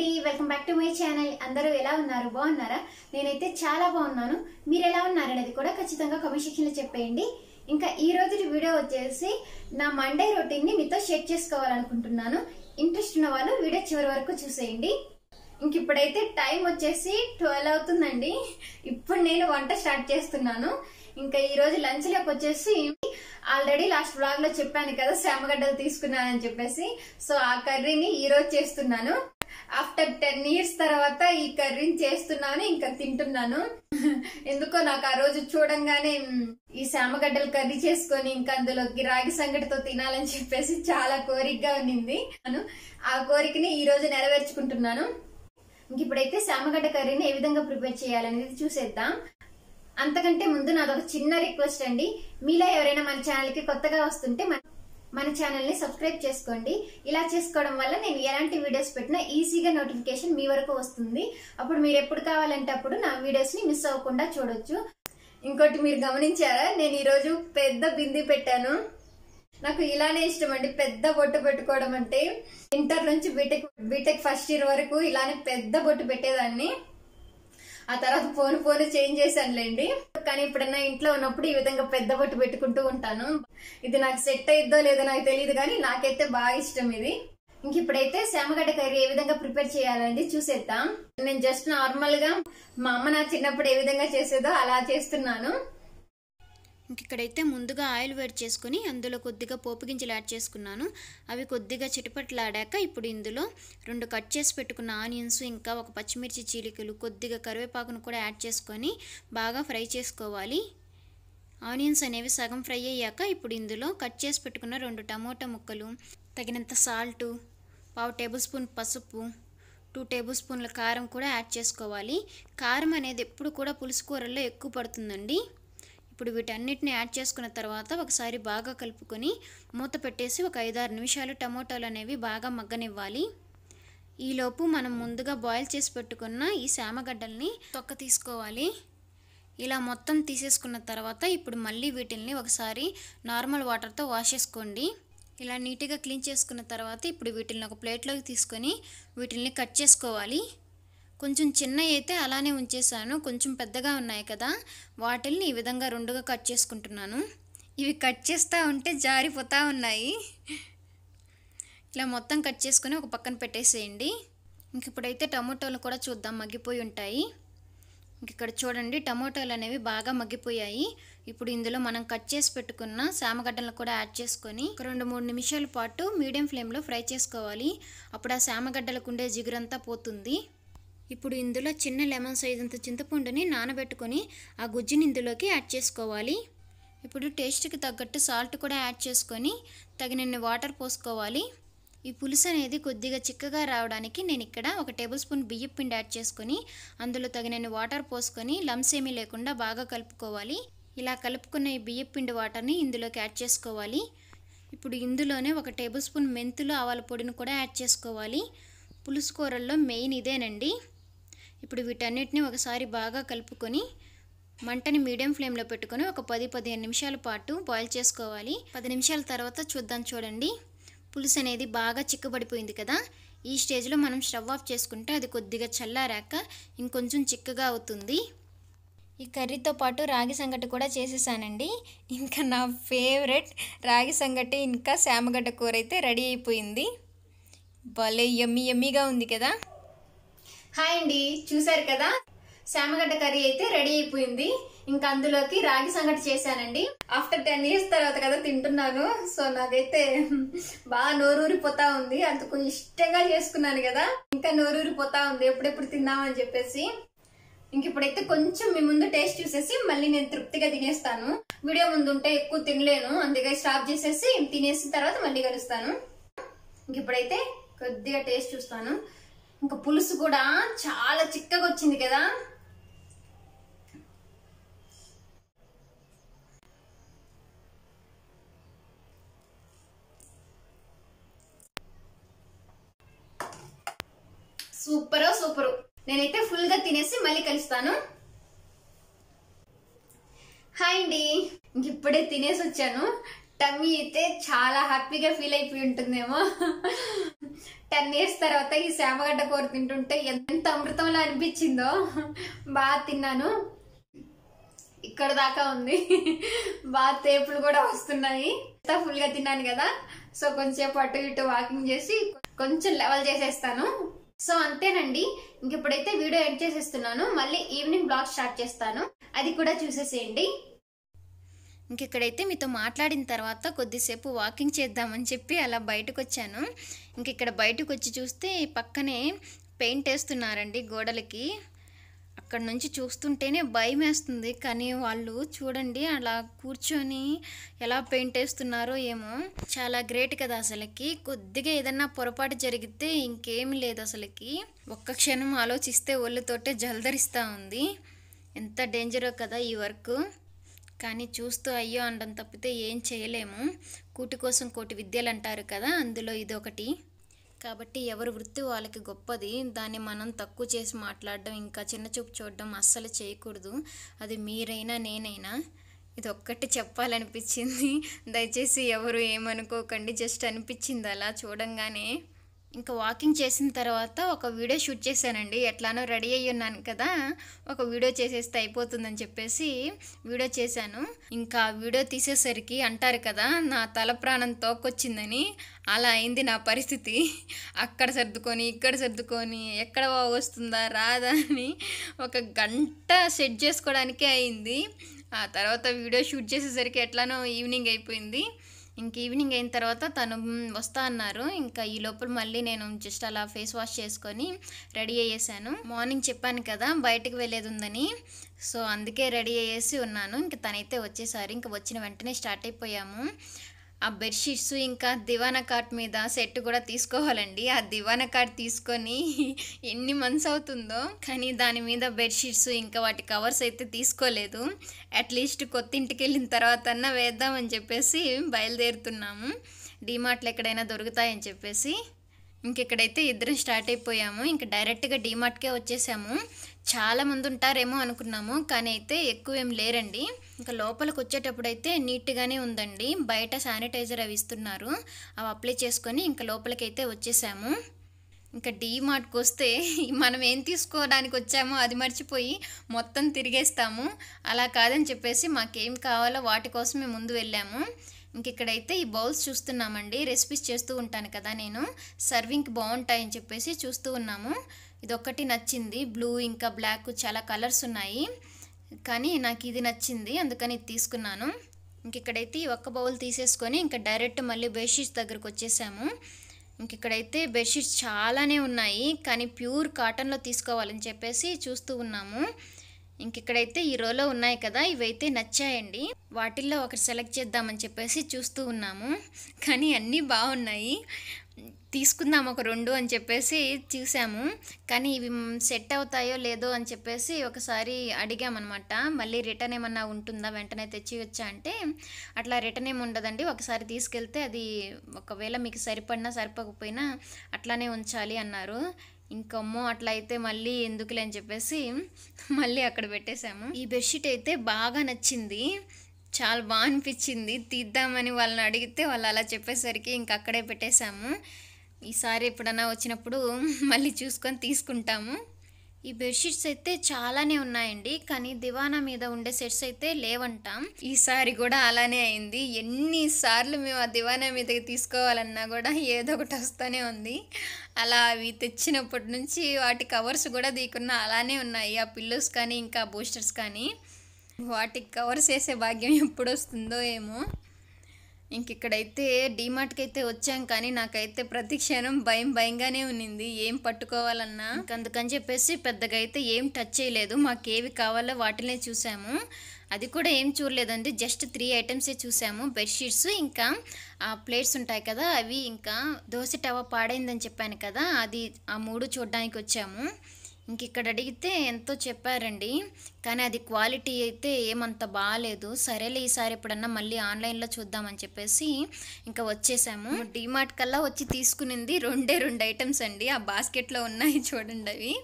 అండి welcome back to my channel అందరూ ఎలా ఉన్నారు బాగున్నారా నేనైతే చాలా బాగున్నాను మీరు ఎలా ఉన్నారు అనేది కూడా ఖచ్చితంగా కమెంట్ సెక్షన్లో చెప్పేయండి ఇంకా ఈ రోజు వీడియో వచ్చేసి నా మండే రొటీన్ని మీతో షేర్ చేసుకోవాలనుకుంటున్నాను ఇంట్రెస్ట్ ఉన్న వాళ్ళు వీడియో చివరి వరకు చూసేయండి ఇంక ఇప్పుడైతే టైం వచ్చేసి ట్వెల్వ్ అవుతుందండి ఇప్పుడు నేను వంట స్టార్ట్ చేస్తున్నాను ఇంకా ఈ రోజు లంచ్ లేక వచ్చేసి ఆల్రెడీ లాస్ట్ బ్లాగ్ లో చెప్పాను కదా శామగడ్డలు తీసుకున్నానని చెప్పేసి సో ఆ కర్రీని ఈ రోజు చేస్తున్నాను ఆఫ్టర్ టెన్ ఇయర్స్ తర్వాత ఈ కర్రీని చేస్తున్నాను ఇంకా తింటున్నాను ఎందుకో నాకు ఆ రోజు చూడంగానే ఈ శామగడ్డలు కర్రీ చేసుకొని ఇంకా అందులో రాగి సంగటితో తినాలని చెప్పేసి చాలా కోరికగా ఉన్నింది ఆ కోరికని ఈ రోజు నెరవేర్చుకుంటున్నాను ఇంక ఇప్పుడైతే శామగడ్డ కర్రీని ఏ విధంగా ప్రిపేర్ చేయాలనేది చూసేద్దాం అంతకంటే ముందు నాదొక చిన్న రిక్వెస్ట్ అండి మీలో ఎవరైనా మన ఛానల్కి కొత్తగా వస్తుంటే మన మన ఛానల్ని సబ్స్క్రైబ్ చేసుకోండి ఇలా చేసుకోవడం వల్ల నేను ఎలాంటి వీడియోస్ పెట్టినా ఈజీగా నోటిఫికేషన్ మీ వరకు వస్తుంది అప్పుడు మీరు ఎప్పుడు కావాలంటే అప్పుడు నా వీడియోస్ని మిస్ అవ్వకుండా చూడొచ్చు ఇంకోటి మీరు గమనించారా నేను ఈరోజు పెద్ద బింది పెట్టాను నాకు ఇలానే ఇష్టం అండి పెద్ద బొట్టు పెట్టుకోవడం అంటే ఇంటర్ నుంచి బీటెక్ బీటెక్ ఫస్ట్ ఇయర్ వరకు ఇలానే పెద్ద బొట్టు పెట్టేదాన్ని ఆ తర్వాత పోను పోను చేంజ్ చేశానులేండి కానీ ఇప్పుడన్నా ఇంట్లో ఉన్నప్పుడు ఈ విధంగా పెద్ద బొట్టు పెట్టుకుంటూ ఉంటాను ఇది నాకు సెట్ అయిద్దో లేదో నాకు తెలియదు కానీ నాకైతే బాగా ఇష్టం ఇది ఇంక ఇప్పుడైతే శామగడ్డ కర్రీ ఏ విధంగా ప్రిపేర్ చేయాలండి చూసేద్దాం నేను జస్ట్ నార్మల్ గా మా అమ్మ నా చిన్నప్పుడు ఏ విధంగా చేసేదో అలా చేస్తున్నాను ఇంక ఇక్కడైతే ముందుగా ఆయిల్ వేడి చేసుకుని అందులో కొద్దిగా పోపు గింజలు యాడ్ చేసుకున్నాను అవి కొద్దిగా చిటపట్లాడాక ఇప్పుడు ఇందులో రెండు కట్ చేసి పెట్టుకున్న ఆనియన్స్ ఇంకా ఒక పచ్చిమిర్చి చీలికలు కొద్దిగా కరివేపాకును కూడా యాడ్ చేసుకొని బాగా ఫ్రై చేసుకోవాలి ఆనియన్స్ అనేవి సగం ఫ్రై అయ్యాక ఇప్పుడు ఇందులో కట్ చేసి పెట్టుకున్న రెండు టమోటా ముక్కలు తగినంత సాల్టు పావు టేబుల్ స్పూన్ పసుపు టూ టేబుల్ స్పూన్ల కారం కూడా యాడ్ చేసుకోవాలి కారం అనేది ఎప్పుడు కూడా పులుసు కూరల్లో ఎక్కువ పడుతుందండి ఇప్పుడు వీటన్నిటిని యాడ్ చేసుకున్న తర్వాత ఒకసారి బాగా కలుపుకొని మూత పెట్టేసి ఒక ఐదారు నిమిషాలు టమోటాలు అనేవి బాగా మగ్గనివ్వాలి ఈలోపు మనం ముందుగా బాయిల్ చేసి పెట్టుకున్న ఈ శామగడ్డల్ని తొక్క తీసుకోవాలి ఇలా మొత్తం తీసేసుకున్న తర్వాత ఇప్పుడు మళ్ళీ వీటిల్ని ఒకసారి నార్మల్ వాటర్తో వాష్ చేసుకోండి ఇలా నీట్గా క్లీన్ చేసుకున్న తర్వాత ఇప్పుడు వీటిని ఒక ప్లేట్లోకి తీసుకొని వీటిల్ని కట్ చేసుకోవాలి కొంచెం చిన్నవి అయితే అలానే ఉంచేసాను కొంచెం పెద్దగా ఉన్నాయి కదా వాటిల్ని ఈ విధంగా రెండుగా కట్ చేసుకుంటున్నాను ఇవి కట్ చేస్తూ ఉంటే జారిపోతూ ఉన్నాయి ఇలా మొత్తం కట్ చేసుకుని ఒక పక్కన పెట్టేసేయండి ఇంక ఇప్పుడైతే టమోటోలు కూడా చూద్దాం మగ్గిపోయి ఉంటాయి ఇంక ఇక్కడ చూడండి టమోటోలు అనేవి బాగా మగ్గిపోయాయి ఇప్పుడు ఇందులో మనం కట్ చేసి పెట్టుకున్న సామగడ్డలు కూడా యాడ్ చేసుకొని రెండు మూడు నిమిషాల పాటు మీడియం ఫ్లేమ్లో ఫ్రై చేసుకోవాలి అప్పుడు ఆ శామగడ్డలకు ఉండే జిగురంతా పోతుంది ఇప్పుడు ఇందులో చిన్న లెమన్ సైజ్ అంత చింతపండుని నానబెట్టుకొని ఆ గుజ్జుని ఇందులోకి యాడ్ చేసుకోవాలి ఇప్పుడు టేస్ట్కి తగ్గట్టు సాల్ట్ కూడా యాడ్ చేసుకొని తగినన్ని వాటర్ పోసుకోవాలి ఈ పులుసు అనేది కొద్దిగా చిక్కగా రావడానికి నేను ఇక్కడ ఒక టేబుల్ స్పూన్ బియ్యం పిండి యాడ్ చేసుకొని అందులో తగినన్ని వాటర్ పోసుకొని లమ్స్ ఏమీ లేకుండా బాగా కలుపుకోవాలి ఇలా కలుపుకున్న ఈ బియ్యం పిండి వాటర్ని ఇందులోకి యాడ్ చేసుకోవాలి ఇప్పుడు ఇందులోనే ఒక టేబుల్ స్పూన్ మెంతులు ఆవాల పొడిని కూడా యాడ్ చేసుకోవాలి పులుసు కూరల్లో మెయిన్ ఇదేనండి ఇప్పుడు వీటన్నిటిని ఒకసారి బాగా కలుపుకొని మంటని మీడియం ఫ్లేమ్లో పెట్టుకొని ఒక పది పదిహేను నిమిషాల పాటు బాయిల్ చేసుకోవాలి పది నిమిషాల తర్వాత చూద్దాం చూడండి పులుసు అనేది బాగా చిక్కబడిపోయింది కదా ఈ స్టేజ్లో మనం స్టవ్ ఆఫ్ చేసుకుంటే అది కొద్దిగా చల్లారాక ఇంకొంచెం చిక్కగా అవుతుంది ఈ కర్రీతో పాటు రాగి సంగటి కూడా చేసేసానండి ఇంకా నా ఫేవరెట్ రాగి సంగటి ఇంకా శామగడ్డ కూర అయితే రెడీ అయిపోయింది భలే ఎమ్మి ఎమ్మిగా ఉంది కదా హాయ్ అండి చూసారు కదా శామగడ్డ కర్రీ అయితే రెడీ అయిపోయింది ఇంకా అందులోకి రాగి సంగటి చేశానండి ఆఫ్టర్ టెన్ ఇయర్స్ తర్వాత కదా తింటున్నాను సో నాకైతే బాగా నోరూరిపోతా ఉంది అందుకు ఇష్టంగా చేసుకున్నాను కదా ఇంకా నోరూరిపోతా ఉంది ఎప్పుడెప్పుడు తిన్నామని చెప్పేసి ఇంక ఇప్పుడైతే కొంచెం మీ ముందు టేస్ట్ చూసేసి మళ్ళీ నేను తృప్తిగా తినేస్తాను వీడియో ముందు ఉంటే ఎక్కువ తినలేను అందుకే స్టాప్ చేసేసి తినేసిన తర్వాత మళ్ళీ కలుస్తాను ఇంక ఇప్పుడైతే కొద్దిగా టేస్ట్ చూస్తాను ఇంకా పులుసు కూడా చాలా చిక్కగా వచ్చింది కదా సూపర్ సూపరు నేనైతే ఫుల్ గా తినేసి మళ్ళీ కలుస్తాను హాయ్ అండి ఇప్పుడే తినేసి వచ్చాను టమ్మీ అయితే చాలా హ్యాపీగా ఫీల్ అయిపోయి ఉంటుందేమో టెన్ ఇయర్స్ తర్వాత ఈ సేమగడ్డ కూర తింటుంటే ఎంత అమృతంలో అనిపించిందో బాగా తిన్నాను ఇక్కడ దాకా ఉంది బాగా తేపులు కూడా వస్తున్నాయి ఫుల్ గా తిన్నాను కదా సో కొంచెంసేపు అటు ఇటు వాకింగ్ చేసి కొంచెం లెవెల్ చేసేస్తాను సో అంతేనండి ఇంక ఇప్పుడైతే వీడియో ఎడ్ చేసేస్తున్నాను మళ్ళీ ఈవినింగ్ బ్లాగ్ స్టార్ట్ చేస్తాను అది కూడా చూసేసేయండి ఇంకెక్కడైతే మీతో మాట్లాడిన తర్వాత కొద్దిసేపు వాకింగ్ చేద్దామని చెప్పి అలా బయటకు వచ్చాను ఇంక ఇక్కడ బయటకు వచ్చి చూస్తే పక్కనే పెయింట్ వేస్తున్నారండి గోడలకి అక్కడ నుంచి చూస్తుంటేనే భయం వేస్తుంది కానీ వాళ్ళు చూడండి అలా కూర్చొని ఎలా పెయింట్ వేస్తున్నారో ఏమో చాలా గ్రేట్ కదా అసలుకి కొద్దిగా ఏదన్నా పొరపాటు జరిగితే ఇంకేమి లేదు అసలుకి ఒక్క క్షణం ఆలోచిస్తే ఒళ్ళుతోటే జలధరిస్తూ ఉంది ఎంత డేంజరో కదా ఈ వర్క్ కానీ చూస్తూ అయ్యో అనడం తప్పితే ఏం చేయలేము కూటి కోసం కోటి విద్యలు అంటారు కదా అందులో ఇదొకటి కాబట్టి ఎవరి వృత్తి వాళ్ళకి గొప్పది దాన్ని మనం తక్కువ చేసి మాట్లాడడం ఇంకా చిన్న చూపు చూడడం అస్సలు చేయకూడదు అది మీరైనా నేనైనా ఇది ఒక్కటి చెప్పాలనిపించింది దయచేసి ఎవరు ఏమనుకోకండి జస్ట్ అనిపించింది అలా చూడంగానే ఇంకా వాకింగ్ చేసిన తర్వాత ఒక వీడియో షూట్ చేశానండి ఎట్లానో రెడీ అయ్యి ఉన్నాను కదా ఒక వీడియో చేసేస్తే అయిపోతుందని చెప్పేసి వీడియో చేశాను ఇంకా వీడియో తీసేసరికి అంటారు కదా నా తల ప్రాణం తోకొచ్చిందని అలా అయింది నా పరిస్థితి అక్కడ సర్దుకొని ఇక్కడ సర్దుకొని ఎక్కడ వస్తుందా రాదా అని ఒక గంట సెట్ చేసుకోవడానికే అయింది ఆ తర్వాత వీడియో షూట్ చేసేసరికి ఎట్లానో ఈవినింగ్ అయిపోయింది ఇంక ఈవినింగ్ అయిన తర్వాత తను వస్తా అన్నారు ఇంకా ఈ లోపల మళ్ళీ నేను జస్ట్ అలా ఫేస్ వాష్ చేసుకొని రెడీ అయ్యేసాను మార్నింగ్ చెప్పాను కదా బయటకు వెళ్ళేది ఉందని సో అందుకే రెడీ అయ్యేసి ఉన్నాను ఇంక తనైతే వచ్చేసారి ఇంక వచ్చిన వెంటనే స్టార్ట్ అయిపోయాము ఆ బెడ్షీట్స్ ఇంకా దివానా కాట్ మీద సెట్ కూడా తీసుకోవాలండి ఆ దివానా కాట్ తీసుకొని ఎన్ని మంత్స్ అవుతుందో కానీ దాని మీద బెడ్షీట్స్ ఇంకా వాటి కవర్స్ అయితే తీసుకోలేదు అట్లీస్ట్ కొత్త ఇంటికి వెళ్ళిన తర్వాత వేద్దామని చెప్పేసి బయలుదేరుతున్నాము డిమార్ట్లు ఎక్కడైనా దొరుకుతాయని చెప్పేసి ఇంకెక్కడైతే ఇద్దరం స్టార్ట్ అయిపోయాము ఇంకా డైరెక్ట్గా డీమార్ట్కే వచ్చేసాము చాలా మంది ఉంటారేమో అనుకున్నాము కానీ అయితే ఎక్కువ ఏం లేరండి ఇంకా లోపలికి అయితే నీట్గానే ఉందండి బయట శానిటైజర్ అవి ఇస్తున్నారు అవి అప్లై చేసుకొని ఇంకా లోపలికైతే వచ్చేసాము ఇంకా మార్ట్కి వస్తే మనం ఏం తీసుకోవడానికి వచ్చామో అది మర్చిపోయి మొత్తం తిరిగేస్తాము అలా కాదని చెప్పేసి మాకేం కావాలో వాటి కోసమే ముందు వెళ్ళాము ఇంకిక్కడైతే ఈ బౌల్స్ చూస్తున్నామండి రెసిపీస్ చేస్తూ ఉంటాను కదా నేను సర్వింగ్కి బాగుంటాయని చెప్పేసి చూస్తూ ఉన్నాము ఇదొక్కటి నచ్చింది బ్లూ ఇంకా బ్లాక్ చాలా కలర్స్ ఉన్నాయి కానీ నాకు ఇది నచ్చింది అందుకని ఇది తీసుకున్నాను ఇంక ఇక్కడైతే ఈ ఒక్క బౌల్ తీసేసుకొని ఇంకా డైరెక్ట్ మళ్ళీ బెడ్షీట్స్ దగ్గరకు వచ్చేసాము ఇంక ఇక్కడైతే బెడ్షీట్స్ చాలానే ఉన్నాయి కానీ ప్యూర్ కాటన్లో తీసుకోవాలని చెప్పేసి చూస్తూ ఉన్నాము ఇంక ఇక్కడైతే ఈ రోలో ఉన్నాయి కదా ఇవైతే నచ్చాయండి వాటిల్లో ఒకటి సెలెక్ట్ చేద్దామని చెప్పేసి చూస్తూ ఉన్నాము కానీ అన్నీ బాగున్నాయి తీసుకుందాం ఒక రెండు అని చెప్పేసి చూసాము కానీ ఇవి సెట్ అవుతాయో లేదో అని చెప్పేసి ఒకసారి అడిగామన్నమాట మళ్ళీ రిటర్న్ ఏమన్నా ఉంటుందా వెంటనే తెచ్చి వచ్చా అంటే అట్లా రిటర్న్ ఏమి ఉండదండి ఒకసారి తీసుకెళ్తే అది ఒకవేళ మీకు సరిపడినా సరిపోకపోయినా అట్లానే ఉంచాలి అన్నారు ఇంకమ్మో అట్లా అయితే మళ్ళీ ఎందుకులే అని చెప్పేసి మళ్ళీ అక్కడ పెట్టేశాము ఈ బెడ్షీట్ అయితే బాగా నచ్చింది చాలా బాగా అనిపించింది తీద్దామని వాళ్ళని అడిగితే వాళ్ళు అలా చెప్పేసరికి ఇంక అక్కడే పెట్టేశాము ఈసారి ఎప్పుడన్నా వచ్చినప్పుడు మళ్ళీ చూసుకొని తీసుకుంటాము ఈ బెడ్షీట్స్ అయితే చాలానే ఉన్నాయండి కానీ దివానా మీద ఉండే సెట్స్ అయితే లేవంటాం ఈసారి కూడా అలానే అయింది ఎన్నిసార్లు మేము ఆ దివానా మీదకి తీసుకోవాలన్నా కూడా ఏదో ఒకటి వస్తూనే ఉంది అలా అవి తెచ్చినప్పటి నుంచి వాటి కవర్స్ కూడా దీకున్న అలానే ఉన్నాయి ఆ పిల్లోస్ కానీ ఇంకా బూస్టర్స్ కానీ వాటికి కవర్స్ వేసే భాగ్యం ఎప్పుడు వస్తుందో ఏమో ఇంక ఇక్కడైతే డీమార్ట్కి అయితే వచ్చాం కానీ నాకైతే ప్రతి క్షణం భయం భయంగానే ఉన్నింది ఏం పట్టుకోవాలన్నా అందుకని చెప్పేసి పెద్దగా అయితే ఏం టచ్ చేయలేదు మాకు ఏవి కావాలో వాటినే చూసాము అది కూడా ఏం చూడలేదండి జస్ట్ త్రీ ఐటమ్సే చూసాము బెడ్షీట్స్ ఇంకా ఆ ప్లేట్స్ ఉంటాయి కదా అవి ఇంకా దోశ టవా పాడైందని చెప్పాను కదా అది ఆ మూడు చూడడానికి వచ్చాము ఇంక ఇక్కడ అడిగితే ఎంతో చెప్పారండి కానీ అది క్వాలిటీ అయితే ఏమంత బాగాలేదు సరేలే ఈసారి ఎప్పుడన్నా మళ్ళీ ఆన్లైన్లో చూద్దామని చెప్పేసి ఇంకా వచ్చేసాము డిమార్ట్ కల్లా వచ్చి తీసుకునింది రెండే రెండు ఐటమ్స్ అండి ఆ బాస్కెట్లో ఉన్నాయి చూడండి అవి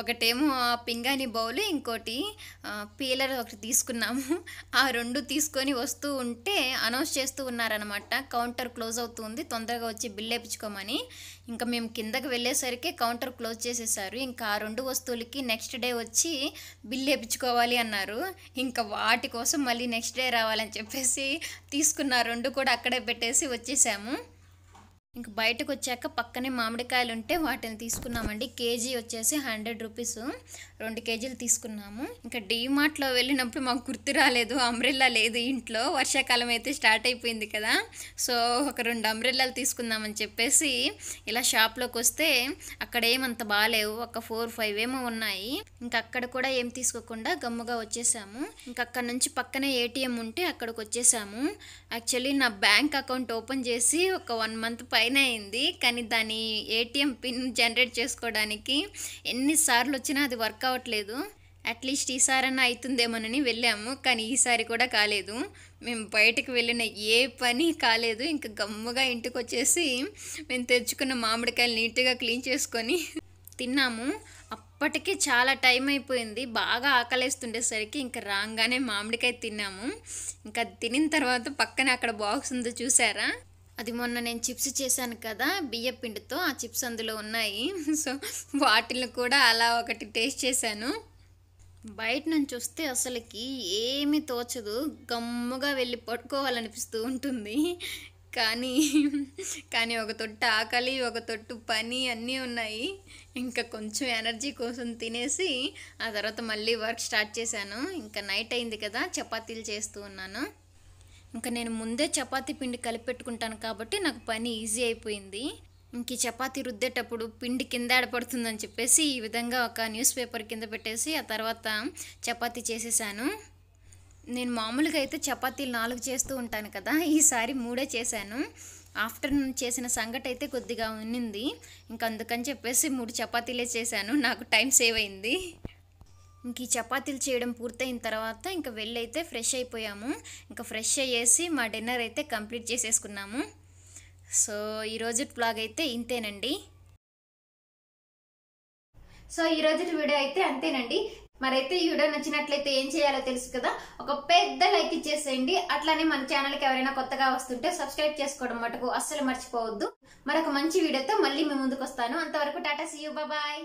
ఒకటేమో పింగాణి బౌల్ ఇంకోటి పీలర్ ఒకటి తీసుకున్నాము ఆ రెండు తీసుకొని వస్తూ ఉంటే అనౌన్స్ చేస్తూ ఉన్నారనమాట కౌంటర్ క్లోజ్ అవుతుంది తొందరగా వచ్చి బిల్ వేయించుకోమని ఇంకా మేము కిందకి వెళ్ళేసరికి కౌంటర్ క్లోజ్ చేసేసారు ఇంకా ఆ రెండు వస్తువులకి నెక్స్ట్ డే వచ్చి బిల్ వేయించుకోవాలి అన్నారు ఇంకా వాటి కోసం మళ్ళీ నెక్స్ట్ డే రావాలని చెప్పేసి తీసుకున్న రెండు కూడా అక్కడే పెట్టేసి వచ్చేసాము ఇంక బయటకు వచ్చాక పక్కనే మామిడికాయలు ఉంటే వాటిని తీసుకున్నామండి కేజీ వచ్చేసి హండ్రెడ్ రూపీస్ రెండు కేజీలు తీసుకున్నాము ఇంకా డీమార్ట్లో వెళ్ళినప్పుడు మాకు గుర్తు రాలేదు అంబ్రెల్లా లేదు ఇంట్లో వర్షాకాలం అయితే స్టార్ట్ అయిపోయింది కదా సో ఒక రెండు అంబ్రెల్లాలు తీసుకుందామని చెప్పేసి ఇలా షాప్లోకి వస్తే అక్కడ ఏమంత బాగాలేవు ఒక ఫోర్ ఫైవ్ ఏమో ఉన్నాయి ఇంకా అక్కడ కూడా ఏం తీసుకోకుండా గమ్ముగా వచ్చేసాము ఇంకా అక్కడ నుంచి పక్కనే ఏటీఎం ఉంటే అక్కడికి వచ్చేసాము యాక్చువల్లీ నా బ్యాంక్ అకౌంట్ ఓపెన్ చేసి ఒక వన్ మంత్ పై పైన అయింది కానీ దాని ఏటీఎం పిన్ జనరేట్ చేసుకోవడానికి ఎన్నిసార్లు వచ్చినా అది వర్క్ అవ్వట్లేదు అట్లీస్ట్ ఈసారన్నా అవుతుందేమోనని వెళ్ళాము కానీ ఈసారి కూడా కాలేదు మేము బయటకు వెళ్ళిన ఏ పని కాలేదు ఇంకా గమ్ముగా ఇంటికి వచ్చేసి మేము తెచ్చుకున్న మామిడికాయలు నీట్గా క్లీన్ చేసుకొని తిన్నాము అప్పటికి చాలా టైం అయిపోయింది బాగా ఆకలేస్తుండేసరికి ఇంకా రాగానే మామిడికాయ తిన్నాము ఇంకా తినిన తర్వాత పక్కన అక్కడ బాక్స్ ఉందో చూసారా అది మొన్న నేను చిప్స్ చేశాను కదా బియ్య పిండితో ఆ చిప్స్ అందులో ఉన్నాయి సో వాటిని కూడా అలా ఒకటి టేస్ట్ చేశాను బయట నుంచి వస్తే అసలుకి ఏమీ తోచదు గమ్ముగా వెళ్ళి పట్టుకోవాలనిపిస్తూ ఉంటుంది కానీ కానీ ఒక తొట్టు ఆకలి ఒక తొట్టు పని అన్నీ ఉన్నాయి ఇంకా కొంచెం ఎనర్జీ కోసం తినేసి ఆ తర్వాత మళ్ళీ వర్క్ స్టార్ట్ చేశాను ఇంకా నైట్ అయింది కదా చపాతీలు చేస్తూ ఉన్నాను ఇంకా నేను ముందే చపాతి పిండి కలిపెట్టుకుంటాను కాబట్టి నాకు పని ఈజీ అయిపోయింది ఇంక చపాతి రుద్దేటప్పుడు పిండి కింద ఆడపడుతుందని చెప్పేసి ఈ విధంగా ఒక న్యూస్ పేపర్ కింద పెట్టేసి ఆ తర్వాత చపాతి చేసేసాను నేను మామూలుగా అయితే చపాతీలు నాలుగు చేస్తూ ఉంటాను కదా ఈసారి మూడే చేశాను ఆఫ్టర్నూన్ చేసిన సంగటి అయితే కొద్దిగా ఉన్నింది ఇంక అందుకని చెప్పేసి మూడు చపాతీలే చేశాను నాకు టైం సేవ్ అయింది ఇంక ఈ చపాతీలు చేయడం పూర్తయిన తర్వాత ఇంకా వెళ్ళైతే ఫ్రెష్ అయిపోయాము ఇంకా ఫ్రెష్ అయ్యేసి మా డిన్నర్ అయితే కంప్లీట్ చేసేసుకున్నాము సో ఈరోజు బ్లాగ్ అయితే ఇంతేనండి సో ఈరోజు వీడియో అయితే అంతేనండి మరైతే ఈ వీడియో నచ్చినట్లయితే ఏం చేయాలో తెలుసు కదా ఒక పెద్ద లైక్ ఇచ్చేసేయండి అట్లానే మన ఛానల్కి ఎవరైనా కొత్తగా వస్తుంటే సబ్స్క్రైబ్ చేసుకోవడం మటుకు అస్సలు మర్చిపోవద్దు మరొక మంచి వీడియోతో మళ్ళీ మీ ముందుకు వస్తాను అంతవరకు టాటా సీ బాయ్